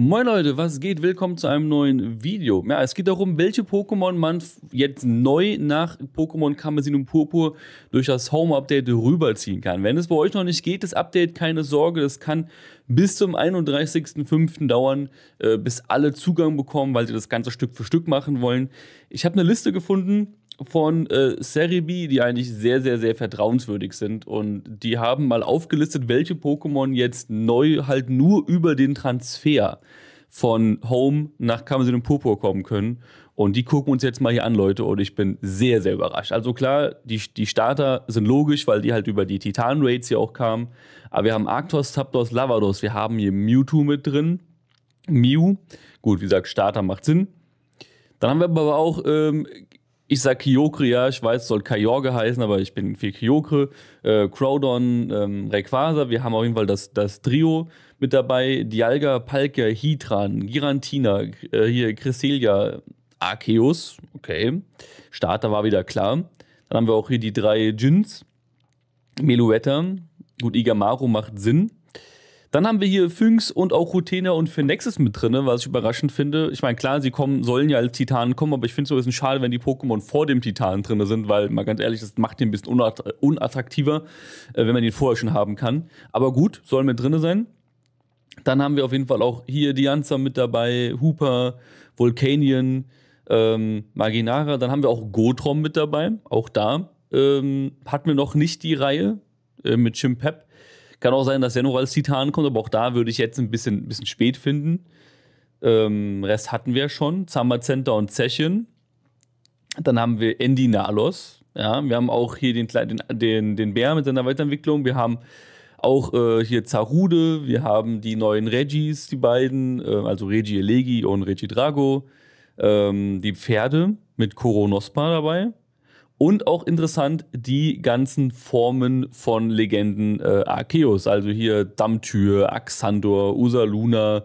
Moin Leute, was geht? Willkommen zu einem neuen Video. Ja, es geht darum, welche Pokémon man jetzt neu nach Pokémon und Purpur durch das Home-Update rüberziehen kann. Wenn es bei euch noch nicht geht, das Update, keine Sorge, das kann bis zum 31.05. dauern, äh, bis alle Zugang bekommen, weil sie das Ganze Stück für Stück machen wollen. Ich habe eine Liste gefunden, von äh, Cerebi, die eigentlich sehr, sehr, sehr vertrauenswürdig sind. Und die haben mal aufgelistet, welche Pokémon jetzt neu halt nur über den Transfer von Home nach Kamsin und Purpur kommen können. Und die gucken uns jetzt mal hier an, Leute. Und ich bin sehr, sehr überrascht. Also klar, die, die Starter sind logisch, weil die halt über die Titan-Raids hier auch kamen. Aber wir haben Arctos, Zapdos, Lavados. Wir haben hier Mewtwo mit drin. Mew. Gut, wie gesagt, Starter macht Sinn. Dann haben wir aber auch ähm, ich sag Kyokre, ja, ich weiß, es soll Kyogre heißen, aber ich bin für Kyokre. Äh, Crowdon, ähm, Rayquaza, wir haben auf jeden Fall das, das Trio mit dabei. Dialga, Palkia, Hitran, Girantina, äh, hier Cresselia, Arceus, okay. Starter war wieder klar. Dann haben wir auch hier die drei Djinns. Meluetta, gut, Igamaru macht Sinn. Dann haben wir hier Fynx und auch Rutena und Phoenixes mit drin, ne, was ich überraschend finde. Ich meine, klar, sie kommen, sollen ja als Titanen kommen, aber ich finde es ein bisschen schade, wenn die Pokémon vor dem Titanen drin sind, weil, mal ganz ehrlich, das macht den ein bisschen unatt unattraktiver, äh, wenn man den vorher schon haben kann. Aber gut, sollen mit drin sein. Dann haben wir auf jeden Fall auch hier Dianza mit dabei, Hooper, Vulcanian, ähm, Maginara. Dann haben wir auch Gotrom mit dabei. Auch da ähm, hatten wir noch nicht die Reihe äh, mit Chimpep. Kann auch sein, dass er noch als Titan kommt, aber auch da würde ich jetzt ein bisschen, bisschen spät finden. Ähm, Rest hatten wir schon. Zamba Center und Zechen. Dann haben wir Andy Nalos. Ja, wir haben auch hier den, den, den, den Bär mit seiner Weiterentwicklung. Wir haben auch äh, hier Zarude. Wir haben die neuen Regis, die beiden. Äh, also Regi Elegi und Regi Drago. Ähm, die Pferde mit Koronospa dabei. Und auch interessant die ganzen Formen von Legenden äh, Arceus, also hier Dammtür, Axandor, Usaluna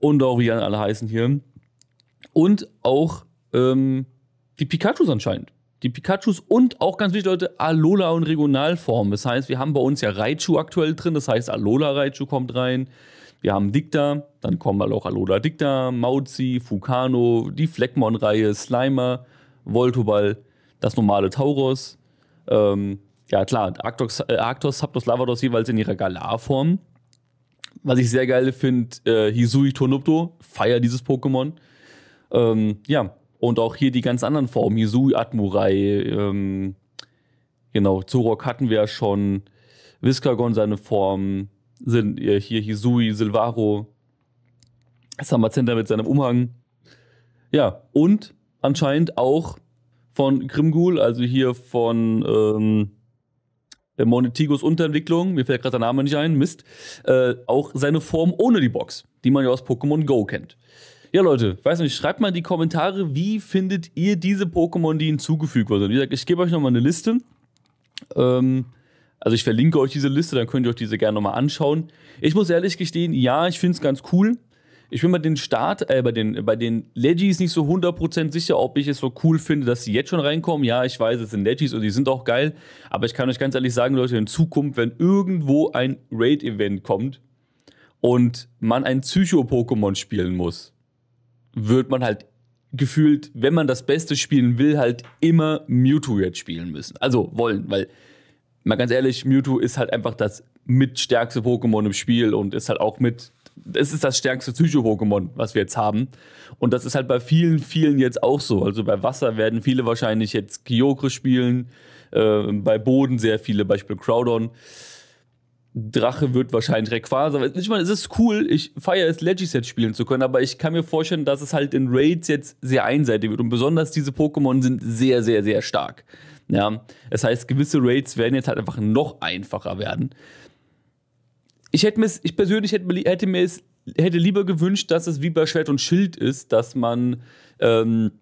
und auch wie alle heißen hier. Und auch ähm, die Pikachus anscheinend. Die Pikachus und auch ganz wichtig, Leute, Alola und Regionalformen. Das heißt, wir haben bei uns ja Raichu aktuell drin, das heißt, Alola Raichu kommt rein. Wir haben Dicta, dann kommen halt auch Alola Dicta, Mauzi, Fukano, die Fleckmon-Reihe, Slimer, Voltoball das normale Taurus. Ähm, ja, klar, Arctos, äh, Arctos, Zapdos, Lavados jeweils in ihrer Galar-Form. Was ich sehr geil finde, äh, Hisui Tonupto, feier dieses Pokémon. Ähm, ja, und auch hier die ganz anderen Formen, Hisui, Atmurai, ähm, genau, Zorok hatten wir ja schon, Viscagon seine Form, sind äh, hier Hisui, Silvaro, Samazenta mit seinem Umhang. Ja, und anscheinend auch von Grimgul, also hier von ähm, Monetigos Unterentwicklung, mir fällt gerade der Name nicht ein, Mist, äh, auch seine Form ohne die Box, die man ja aus Pokémon Go kennt. Ja, Leute, weiß nicht, schreibt mal in die Kommentare, wie findet ihr diese Pokémon, die hinzugefügt wurden. Wie gesagt, ich gebe euch nochmal eine Liste. Ähm, also ich verlinke euch diese Liste, dann könnt ihr euch diese gerne nochmal anschauen. Ich muss ehrlich gestehen, ja, ich finde es ganz cool. Ich bin bei den Start, äh, bei den, bei den Legis nicht so 100% sicher, ob ich es so cool finde, dass sie jetzt schon reinkommen. Ja, ich weiß, es sind Legis und die sind auch geil. Aber ich kann euch ganz ehrlich sagen, Leute, in Zukunft, wenn irgendwo ein Raid-Event kommt und man ein Psycho-Pokémon spielen muss, wird man halt gefühlt, wenn man das Beste spielen will, halt immer Mewtwo jetzt spielen müssen. Also wollen, weil, mal ganz ehrlich, Mewtwo ist halt einfach das mitstärkste Pokémon im Spiel und ist halt auch mit es ist das stärkste Psycho-Pokémon, was wir jetzt haben. Und das ist halt bei vielen, vielen jetzt auch so. Also bei Wasser werden viele wahrscheinlich jetzt Kyogre spielen, äh, bei Boden sehr viele, Beispiel Crowdon. Drache wird wahrscheinlich Rayquaza. Ich meine, es ist cool, ich feiere es, Legiset spielen zu können, aber ich kann mir vorstellen, dass es halt in Raids jetzt sehr einseitig wird. Und besonders diese Pokémon sind sehr, sehr, sehr stark. Ja, das heißt, gewisse Raids werden jetzt halt einfach noch einfacher werden ich hätte mir ich persönlich hätte, hätte mir es hätte lieber gewünscht, dass es wie bei Schwert und Schild ist, dass man ähm,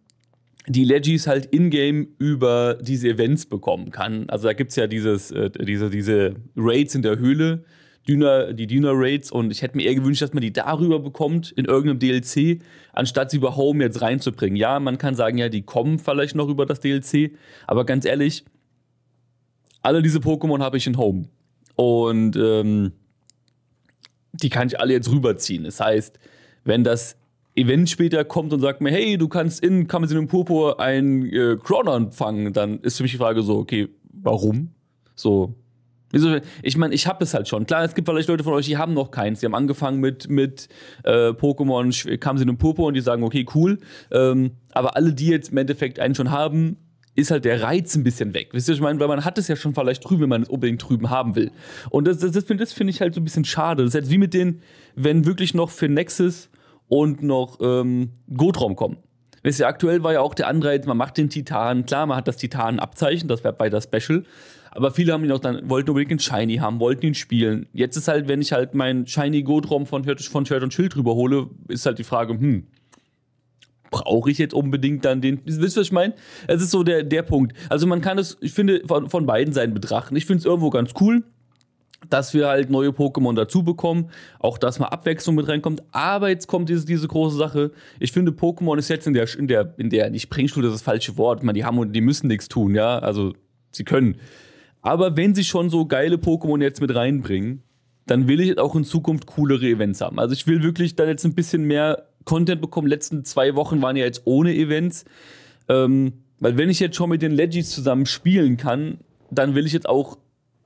die Legis halt in-game über diese Events bekommen kann. Also da gibt es ja dieses, äh, diese, diese Raids in der Höhle, Düner, die Düner-Raids, und ich hätte mir eher gewünscht, dass man die darüber bekommt in irgendeinem DLC, anstatt sie über Home jetzt reinzubringen. Ja, man kann sagen, ja, die kommen vielleicht noch über das DLC, aber ganz ehrlich, alle diese Pokémon habe ich in Home. Und ähm, die kann ich alle jetzt rüberziehen. Das heißt, wenn das Event später kommt und sagt mir, hey, du kannst in und Purpur einen äh, Cronon fangen, dann ist für mich die Frage so, okay, warum? So. Ich meine, ich habe es halt schon. Klar, es gibt vielleicht Leute von euch, die haben noch keins. Die haben angefangen mit, mit äh, Pokémon, Kamsin und Purpur und die sagen, okay, cool. Ähm, aber alle, die jetzt im Endeffekt einen schon haben, ist halt der Reiz ein bisschen weg. Wisst ihr, ich meine, weil man hat es ja schon vielleicht drüben, wenn man es unbedingt drüben haben will. Und das, das, das finde find ich halt so ein bisschen schade. Das ist halt wie mit den, wenn wirklich noch für Nexus und noch ähm, Gotraum kommen. Wisst ihr, aktuell war ja auch der Anreiz, man macht den Titan, klar, man hat das Titan-Abzeichen, das wäre bei das Special, aber viele haben ihn auch dann, wollten unbedingt einen Shiny haben, wollten ihn spielen. Jetzt ist halt, wenn ich halt meinen Shiny Godrom von, von Shirt und Schild rüberhole, ist halt die Frage, hm, brauche ich jetzt unbedingt dann den. Wisst ihr, was ich meine? Es ist so der, der Punkt. Also man kann es, ich finde, von, von beiden Seiten betrachten. Ich finde es irgendwo ganz cool, dass wir halt neue Pokémon dazu bekommen, auch dass mal Abwechslung mit reinkommt. Aber jetzt kommt diese, diese große Sache. Ich finde, Pokémon ist jetzt in der, in der, in der, nicht Bringstuhl, das ist das falsche Wort. Man, die haben die müssen nichts tun, ja. Also sie können. Aber wenn sie schon so geile Pokémon jetzt mit reinbringen, dann will ich auch in Zukunft coolere Events haben. Also ich will wirklich dann jetzt ein bisschen mehr Content bekommen. Die Letzten zwei Wochen waren ja jetzt ohne Events. Ähm, weil wenn ich jetzt schon mit den Legis zusammen spielen kann, dann will ich jetzt auch,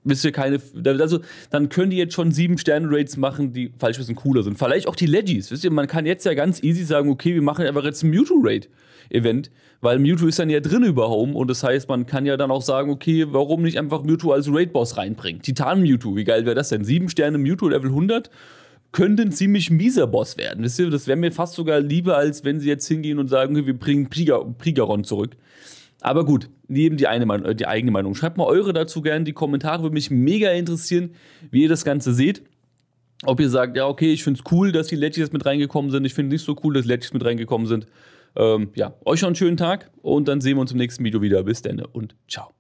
wisst ihr, keine. Also, dann können die jetzt schon sieben Sterne-Rates machen, die falsch wissen cooler sind. Vielleicht auch die Legis. Wisst ihr, man kann jetzt ja ganz easy sagen, okay, wir machen einfach jetzt ein Mewtwo-Rate-Event, weil Mewtwo ist dann ja drin über Home und das heißt, man kann ja dann auch sagen, okay, warum nicht einfach Mewtwo als Raid-Boss reinbringen? Titan-Mewtwo, wie geil wäre das denn? Sieben Sterne Mewtwo Level 100 könnte ein ziemlich mieser Boss werden. Wisst ihr, das wäre mir fast sogar lieber, als wenn sie jetzt hingehen und sagen, wir bringen Priga, Prigaron zurück. Aber gut, neben die, eine Meinung, äh, die eigene Meinung. Schreibt mal eure dazu gerne in die Kommentare. Würde mich mega interessieren, wie ihr das Ganze seht. Ob ihr sagt, ja, okay, ich finde es cool, dass die Legis mit reingekommen sind. Ich finde es nicht so cool, dass Legis mit reingekommen sind. Ähm, ja, euch noch einen schönen Tag und dann sehen wir uns im nächsten Video wieder. Bis dann und ciao.